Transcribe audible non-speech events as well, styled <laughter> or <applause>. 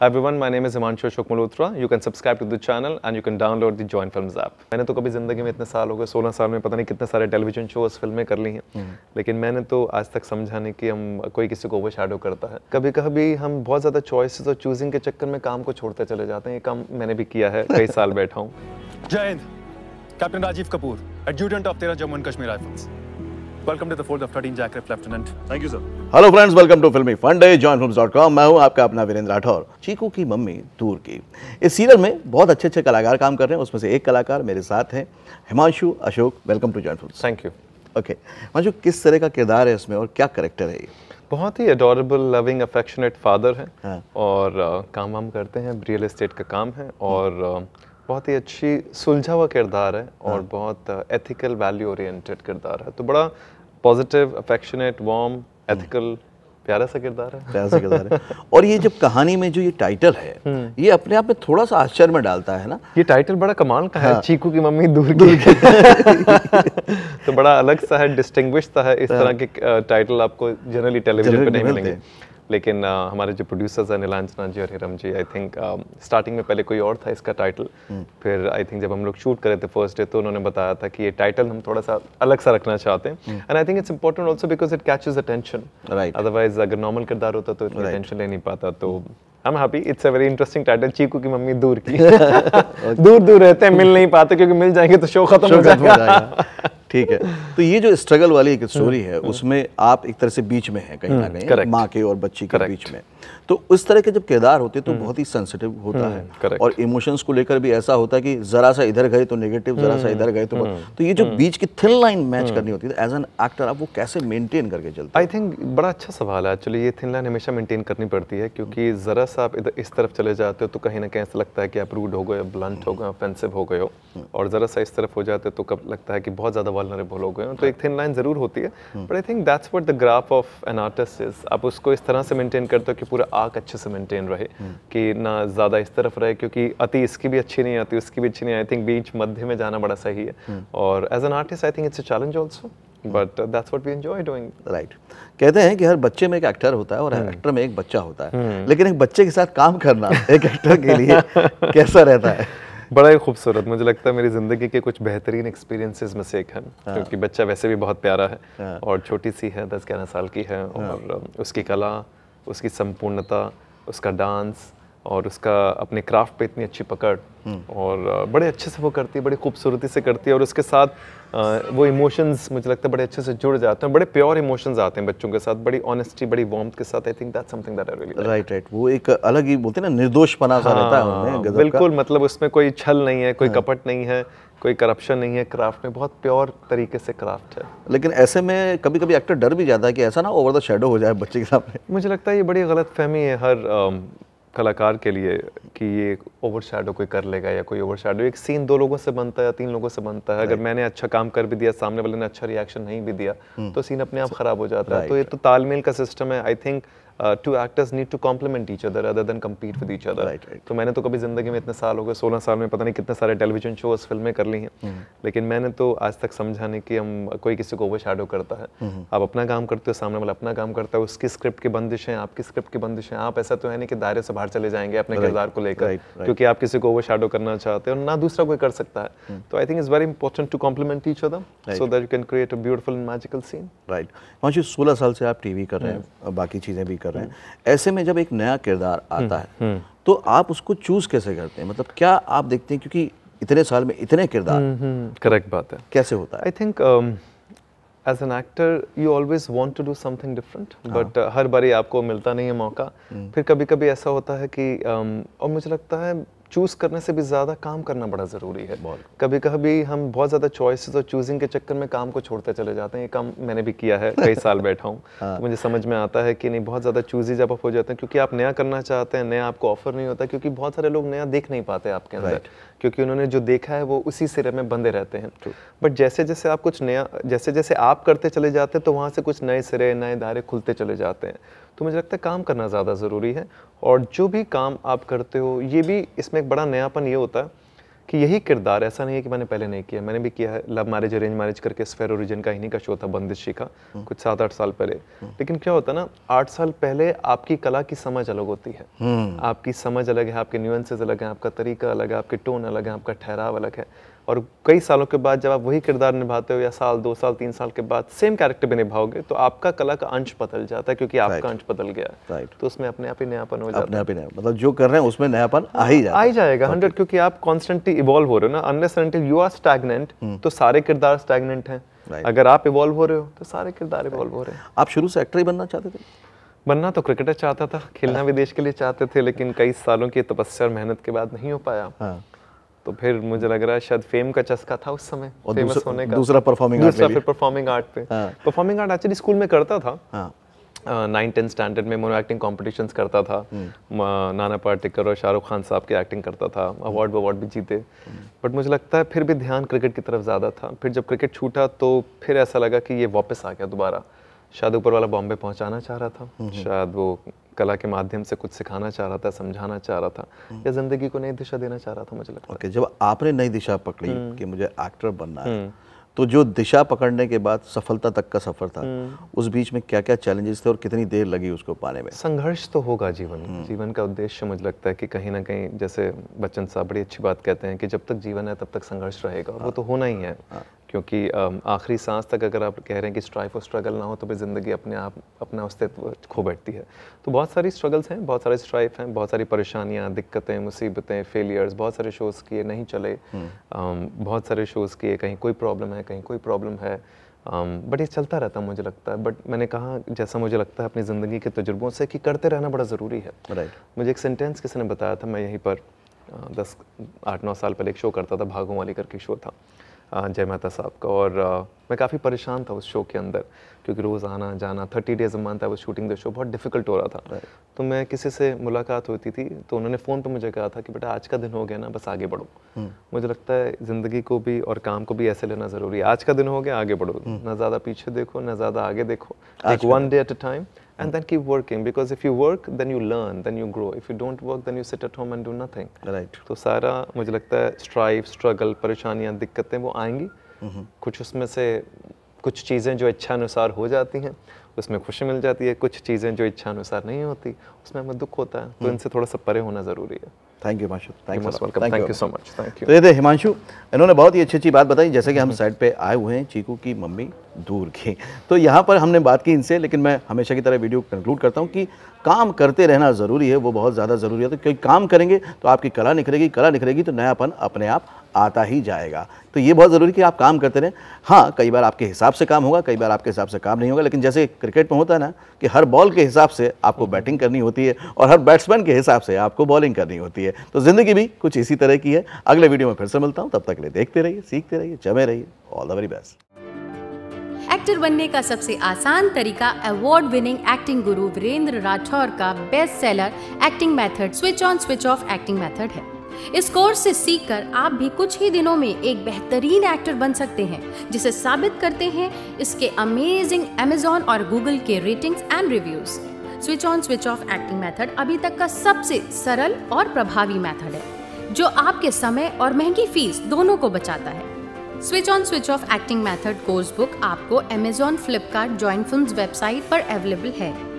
Hi everyone, my name is Himanshu Ashok Malhotra. You can subscribe to the channel and you can download the Joint Films app. मैंने तो कभी ज़िंदगी में इतने साल हो गए 16 साल में पता नहीं कितने सारे टेलीविजन शोज फिल्में कर ली हैं हम्म। लेकिन मैंने तो आज तक समझा नहीं कि हम कोई किसी को ओवर शेडो करता है कभी कभी हम बहुत ज़्यादा चॉइसेस और चूजिंग के चक्कर में काम को छोड़ते चले जाते हैं ये काम मैंने भी किया है कई साल बैठा हूँ <laughs> जय हिंद captain Rajeev Kapoor adjutant of तेरा Jammu and Kashmir rifles welcome to the fourth of thirteen JAKRIF lieutenant thank you sir hello friends welcome to filmy fund join film dot com मैं हूं आपका अपना वीरेंद्र राठौर चीकू की मम्मी दूर की इस सीरियल में बहुत अच्छे अच्छे कलाकार काम कर रहे हैं उसमें से एक कलाकार मेरे साथ हैं Himanshu Ashok welcome to join film thank you okay Himanshu किस तरह का किरदार है इसमें और क्या करेक्टर है ये बहुत ही अडोरेबल लविंग अफेक्शनेट फादर है हाँ। और uh, काम वाम करते हैं रियल इस्टेट का काम है और बहुत ही अच्छी सुलझा हुआ किरदार है और हाँ। बहुत एथिकल वैल्यू ओरिएंटेड किरदार है तो बड़ा पॉजिटिव अफेक्शनेट वार्म एथिकल प्यारा सा किरदार है प्यारा सा किरदार है और ये जब कहानी में जो ये टाइटल है हम्म। ये अपने आप में थोड़ा सा आश्चर्य में डालता है ना ये टाइटल बड़ा कमाल का हाँ। है चीकू की मम्मी दूर की <laughs> तो बड़ा अलग सा है डिस्टिंग्विश सा है इस हाँ। तरह के टाइटल आपको जनरली टेलीविजन पर नहीं मिलेंगे लेकिन uh, हमारे जो प्रोड्यूसर्स हैं नीलांजना जी और Hiram ji I think starting में पहले कोई और था इसका टाइटल हम्म। फिर आई थिंक जब हम लोग शूट करे थे फर्स्ट डे तो उन्होंने बताया था कि ये टाइटल हम थोड़ा सा अलग सा रखना चाहते हैं and I think it's important also because it catches attention otherwise अगर नॉर्मल किरदार होता तो इतना अटेंशन ले नहीं पाता तो I am happy it's a very interesting title Chikoo की मम्मी दूर की <laughs> दूर दूर रहते हैं मिल नहीं पाते क्योंकि मिल जाएंगे तो शो खत्म हो जाएगा ठीक है तो ये जो स्ट्रगल वाली एक स्टोरी है <laughs> हम्म। उसमें आप एक तरह से बीच में हैं कहीं ना हम्म। कहीं माँ के और बच्ची के बीच में तो उस तरह के जब किरदार होते तो हम्म। बहुत ही सेंसिटिव होता हम्म, है और इमोशंस को लेकर भी ऐसा होता है कि ज़रा सा इधर गए तो नेगेटिव ज़रा सा हम्म, इधर गए तो तो ये जो बीच की थिन लाइन मैच करनी होती है एज एन एक्टर आप वो कैसे मेंटेन करके चलते आई थिंक बड़ा अच्छा सवाल है एक्चुअली ये थिन लाइन हमेशा मेंटेन करनी पड़ती है क्योंकि ज़रा सा आप इधर इस तरफ चले जाते हो तो कहीं ना कहीं ऐसा लगता है कि आप रूड हो गए ब्लंट हो गए ऑफेंसिव हो गए हो और ज़रा सा इस तरफ हो जाते तो कब लगता है कि बहुत ज़्यादा वॉलरेबल हो गए तो एक थिन लाइन ज़रूर होती है but I think that's what the graph of an artist is आप उसको इस तरह से मेंटेन करते हो कि पूरा आर्क अच्छे से मेंटेन रहे हम्म। कि ना ज़्यादा इस तरफ रहे क्योंकि अति इसकी भी अच्छी नहीं आती उसकी भी अच्छी नहीं आई थिंक बीच मध्य में जाना बड़ा सही है हम्म। और as an artist I think it's a challenge also but that's what we enjoy doing right कहते हैं कि हर बच्चे में एक एक्टर होता है और हर एक्टर हम्म। में एक बच्चा होता है लेकिन एक बच्चे के साथ काम करना एक एक्टर के लिए <laughs> कैसा रहता है बड़ा ही खूबसूरत मुझे लगता है मेरी ज़िंदगी के कुछ बेहतरीन एक्सपीरियंसेस में से एक है हाँ। क्योंकि बच्चा वैसे भी बहुत प्यारा है हाँ। और छोटी सी है दस ग्यारह साल की है हाँ। और उसकी कला उसकी संपूर्णता उसका डांस और उसका अपने क्राफ्ट पे इतनी अच्छी पकड़ हम्म। और बड़े अच्छे से वो करती है बड़ी खूबसूरती से करती है और उसके साथ वो इमोशंस मुझे लगता है बड़े अच्छे से जुड़ जाते हैं बड़े प्योर इमोशंस आते हैं बच्चों के साथ बड़ी ऑनेस्टी बड़ी वार्म के साथ I think that something that I really right right वो एक अलग ही बोलते हैं ना निर्दोष पना सा रहता है हाँ, उनमें बिल्कुल मतलब उसमें कोई छल नहीं है कोई हाँ। कपट नहीं है कोई करप्शन नहीं है क्राफ्ट में बहुत प्योर तरीके से क्राफ्ट है लेकिन ऐसे में कभी कभी एक्टर डर भी जाता है कि ऐसा ना ओवर द शेडो हो जाए बच्चे के सामने मुझे लगता है ये बड़ी गलत फहमी है हर कलाकार के लिए कि ये ओवर शेडो कोई कर लेगा या कोई ओवर शेडो एक सीन दो लोगों से बनता है या तीन लोगों से बनता है अगर मैंने अच्छा काम कर भी दिया सामने वाले ने अच्छा रिएक्शन नहीं भी दिया हम्म। तो सीन अपने आप खराब हो जाता है तो ये तो तालमेल का सिस्टम है I think two actors need to complement each other other than compete with each other right तो मैंने तो कभी ज़िंदगी में इतने साल हो गए सोलह साल में पता नहीं कितने सारे टेलीविजन शोज फिल्में कर ली हैं हम्म। लेकिन मैंने तो आज तक समझा नहीं कि हम कोई किसी को ओवर शेडो करता है हम्म। आप अपना काम करते हो सामने वाला अपना काम करता है उसकी स्क्रिप्ट की बंदिश है आपकी स्क्रिप्ट की बंदिश है आप ऐसा तो है नहीं कि दायरे से बाहर चले जाएंगे अपने किरदार को लेकर क्योंकि आप किसी को ओवर शेडो करना चाहते हो ना दूसरा कोई कर सकता है हम्म। तो I think is very important to complement each other so that you can create a beautiful magical scene right सोलह साल से आप टीवी कर रहे हैं बाकी चीज़ें भी कर रहे हैं हम्म। ऐसे में जब एक नया किरदार हम्म, आता है हम्म। तो आप उसको चूज कैसे करते हैं मतलब क्या आप देखते हैं क्योंकि इतने साल में इतने किरदार करेक्ट बात है कैसे होता है I think as an actor you always want to do something different but हर बारी आपको मिलता नहीं है मौका फिर कभी कभी ऐसा होता है कि um, और मुझे लगता है चूज़ करने से भी ज़्यादा काम करना बड़ा ज़रूरी है कभी कभी हम बहुत ज़्यादा चॉइसेस और चूजिंग के चक्कर में काम को छोड़ते चले जाते हैं ये काम मैंने भी किया है कई साल बैठा हूँ <laughs> हाँ। तो मुझे समझ में आता है कि नहीं बहुत ज़्यादा चूजी जब आप हो जाते हैं क्योंकि आप नया करना चाहते हैं नया आपको ऑफर नहीं होता क्योंकि बहुत सारे लोग नया देख नहीं पाते आपके अंदर क्योंकि उन्होंने जो देखा है वो उसी सिरे में बंधे रहते हैं बट जैसे जैसे आप कुछ नया जैसे जैसे आप करते चले जाते हैं तो वहाँ से कुछ नए सिरे नए दायरे खुलते चले जाते हैं तो मुझे लगता है काम करना ज़्यादा ज़रूरी है और जो भी काम आप करते हो ये भी इसमें एक बड़ा नयापन ये होता है कि यही किरदार ऐसा नहीं है कि मैंने पहले नहीं किया मैंने भी किया है लव मैरिज अरेंज मैरिज करके स्फेर ओरिजिन का इन्हीं का शो था बंदिशी का हम्म। कुछ सात आठ साल पहले हम्म। लेकिन क्या होता है ना आठ साल पहले आपकी कला की समझ अलग होती है हम्म। आपकी समझ अलग है आपके न्यूएंसेज अलग हैं आपका तरीका अलग है आपके टोन अलग है आपका ठहराव अलग है और कई सालों के बाद जब आप वही किरदार निभाते हो या साल दो साल तीन साल के बाद सेम कैरेक्टर भी निभाओगे तो आपका कला का अंश बदल जाता है क्योंकि आपका अंश बदल गया राइट तो उसमें अपने आप ही नयापन हो जाता है नया मतलब जो कर रहे हैं उसमें नयापन आ ही जाएगा आ ही जाएगा हंड्रेड क्योंकि आप कॉन्स्टेंटली इवॉल्व हो रहे हो ना unless until you are stagnant तो सारे किरदार स्टैगनेंट हैं अगर आप इवॉल्व हो रहे हो तो सारे किरदार इवॉल्व हो रहे हैं आप शुरू से एक्टर ही बनना चाहते थे बनना तो क्रिकेटर चाहता था खेलना हाँ। भी देश के लिए चाहते थे लेकिन कई सालों की तपस्या और मेहनत के बाद नहीं हो पाया हाँ। तो फिर मुझे लग रहा है शायद फेम का चस्का था उस समय और फेमस दूसर, होने का दूसरा परफॉर्मिंग आर्ट दूसरा फिर परफॉर्मिंग आर्ट पे परफॉर्मिंग आर्ट एक्चुअली स्कूल में करता था नाइन टेंथ स्टैंडर्ड में मोनो एक्टिंग कॉम्पिटिशन करता था हम्म। नाना पाटेकर और शाहरुख खान साहब की एक्टिंग करता था अवार्ड हम्म। अवार्ड भी जीते बट हम्म। मुझे लगता है फिर भी ध्यान क्रिकेट की तरफ ज़्यादा था फिर जब क्रिकेट छूटा तो फिर ऐसा लगा कि ये वापस आ गया दोबारा शायद ऊपर वाला बॉम्बे पहुंचाना चाह रहा था शायद वो कला के माध्यम से कुछ सिखाना चाह रहा था समझाना चाह रहा था हम्म। या ज़िंदगी को नई दिशा देना चाह रहा था मुझे लगता okay, जब आपने नई दिशा पकड़ी हम्म। कि मुझे एक्टर बनना है हम्म। तो जो दिशा पकड़ने के बाद सफलता तक का सफर था उस बीच में क्या क्या चैलेंजेस थे और कितनी देर लगी उसको पाने में संघर्ष तो होगा जीवन जीवन का उद्देश्य मुझे लगता है कि कहीं ना कहीं जैसे बच्चन साहब बड़ी अच्छी बात कहते हैं कि जब तक जीवन है तब तक संघर्ष रहेगा वो हाँ। तो होना ही है हाँ। क्योंकि आखिरी सांस तक अगर आप कह रहे हैं कि स्ट्राइफ और स्ट्रगल ना हो तो फिर ज़िंदगी अपने आप अपना अस्तित्व खो बैठती है तो बहुत सारी स्ट्रगल्स हैं बहुत सारे स्ट्राइफ हैं बहुत सारी परेशानियाँ दिक्कतें मुसीबतें फेलियर्स बहुत सारे शोज़ किए नहीं चले हम्म। बहुत सारे शोज़ किए कहीं कोई प्रॉब्लम है कहीं कोई प्रॉब्लम है बट ये चलता रहता मुझे लगता है बट मैंने कहा जैसा मुझे लगता है अपनी ज़िंदगी के तजुर्बों से कि करते रहना बड़ा ज़रूरी है राइट मुझे एक सेंटेंस किसी ने बताया था मैं यहीं पर दस आठ नौ साल पहले एक शो करता था भागों वाली करके शो था जय मेहता साहब का और मैं काफ़ी परेशान था उस शो के अंदर क्योंकि रोज़ आना जाना थर्टी डेज़ मानता है वो शूटिंग द शो बहुत डिफिकल्ट हो रहा था तो मैं किसी से मुलाकात होती थी तो उन्होंने फ़ोन पर मुझे कहा था कि बेटा आज का दिन हो गया ना बस आगे बढ़ो हम्म। मुझे लगता है ज़िंदगी को भी और काम को भी ऐसे लेना ज़रूरी है आज का दिन हो गया आगे बढ़ो हम्म। ना ज़्यादा पीछे देखो ना ज़्यादा आगे देखो one day at a time and then keep working because if you work then you learn then you grow if you don't work then you sit at home and do nothing right So, सारा मुझे लगता है strive struggle परेशानियां दिक्कतें वो आएंगी mm-hmm. कुछ उसमें से कुछ चीज़ें जो इच्छा अनुसार हो जाती हैं उसमें खुशी मिल जाती है कुछ चीज़ें जो इच्छा अनुसार नहीं होती उसमें हमें दुख होता है तो हम्म। इनसे थोड़ा सा परे होना ज़रूरी है thank you Himanshu thank you so much thank you देखते हिमांशु इन्होंने बहुत ही अच्छी अच्छी बात बताई जैसे कि हम हम्म। साइड पे आए हुए हैं चीकू की मम्मी दूर की <laughs> तो यहाँ पर हमने बात की इनसे लेकिन मैं हमेशा की तरह वीडियो कंक्लूड करता हूँ कि काम करते रहना ज़रूरी है वो बहुत ज़्यादा ज़रूरी है तो क्योंकि काम करेंगे तो आपकी कला निखरेगी कला निखरेगी तो नयापन अपने आप आता ही जाएगा तो ये बहुत ज़रूरी कि आप काम करते रहें हाँ कई बार आपके हिसाब से काम होगा कई बार आपके हिसाब से काम नहीं होगा लेकिन जैसे क्रिकेट में होता है ना कि हर बॉल के हिसाब से आपको हम्म। बैटिंग करनी होती है और हर बैट्समैन के हिसाब से आपको बॉलिंग करनी होती है तो ज़िंदगी भी कुछ इसी तरह की है अगले वीडियो में फिर से मिलता हूँ तब तक के लिए देखते रहिए सीखते रहिए जमे रहिए all the very best actor बनने का सबसे आसान तरीका अवार्ड विनिंग एक्टिंग गुरु वीरेंद्र राठौर का best seller acting method switch on switch off acting method है इस कोर्स से सीखकर आप भी कुछ ही दिनों में एक बेहतरीन एक्टर बन सकते हैं जिसे साबित करते हैं इसके अमेजिंग अमेजॉन और गूगल के ratings and reviews switch on switch off acting method अभी तक का सबसे सरल और प्रभावी मेथड है जो आपके समय और महंगी फीस दोनों को बचाता है switch on switch off acting method course book आपको Amazon Flipkart join film website पर अवेलेबल है